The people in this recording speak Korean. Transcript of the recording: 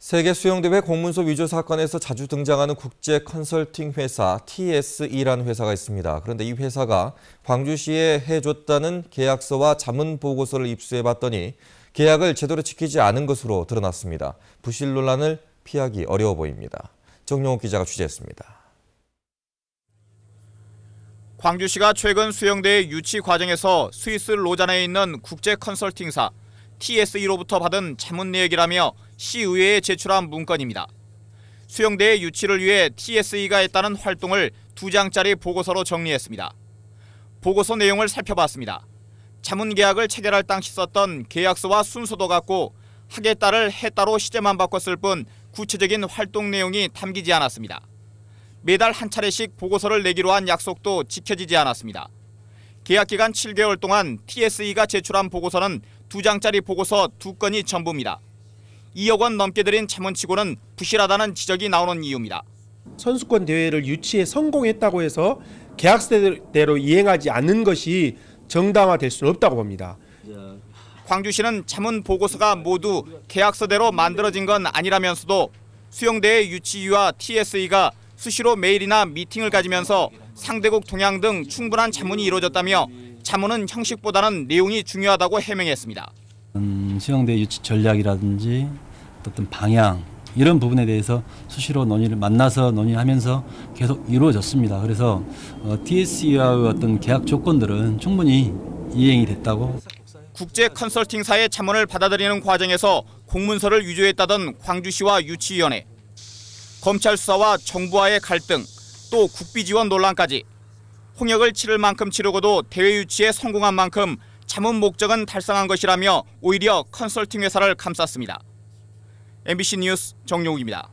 세계 수영대회 공문서 위조 사건에서 자주 등장하는 국제 컨설팅 회사 TSE라는 회사가 있습니다. 그런데 이 회사가 광주시에 해줬다는 계약서와 자문 보고서를 입수해 봤더니 계약을 제대로 지키지 않은 것으로 드러났습니다. 부실 논란을 피하기 어려워 보입니다. 정용욱 기자가 취재했습니다. 광주시가 최근 수영대회 유치 과정에서 스위스 로잔에 있는 국제 컨설팅사 TSE로부터 받은 자문 내역이라며 시의회에 제출한 문건입니다. 수영대의 유치를 위해 TSE가 했다는 활동을 두 장짜리 보고서로 정리했습니다. 보고서 내용을 살펴봤습니다. 자문 계약을 체결할 당시 썼던 계약서와 순서도 같고 하겠다를 했다로 시제만 바꿨을 뿐 구체적인 활동 내용이 담기지 않았습니다. 매달 한 차례씩 보고서를 내기로 한 약속도 지켜지지 않았습니다. 계약 기간 7개월 동안 TSE가 제출한 보고서는 두 장짜리 보고서 두 건이 전부입니다. 2억 원 넘게 들인 채문치고는 부실하다는 지적이 나오는 이유입니다. 선수권 대회를 유치에 성공했다고 해서 계약대로 이행하지 않는 것이 정당화될 수는 없다고 봅니다. 광주시는 자문 보고서가 모두 계약서대로 만들어진 건 아니라면서도 수영대회 유치위와 TSE가 수시로 메일이나 미팅을 가지면서 상대국 동향 등 충분한 자문이 이루어졌다며 자문은 형식보다는 내용이 중요하다고 해명했습니다. 음. 수영대 유치 전략이라든지 어떤 방향 이런 부분에 대해서 수시로 논의를 만나서 논의하면서 계속 이루어졌습니다. 그래서 어, TSC와의 어떤 계약 조건들은 충분히 이행이 됐다고. 국제 컨설팅사의 참원을 받아들이는 과정에서 공문서를 위조했다던 광주시와 유치위원회. 검찰 수사와 정부와의 갈등, 또 국비 지원 논란까지. 홍역을 치를 만큼 치르고도 대외 유치에 성공한 만큼 자문 목적은 달성한 것이라며 오히려 컨설팅 회사를 감쌌습니다. MBC 뉴스 정용욱입니다.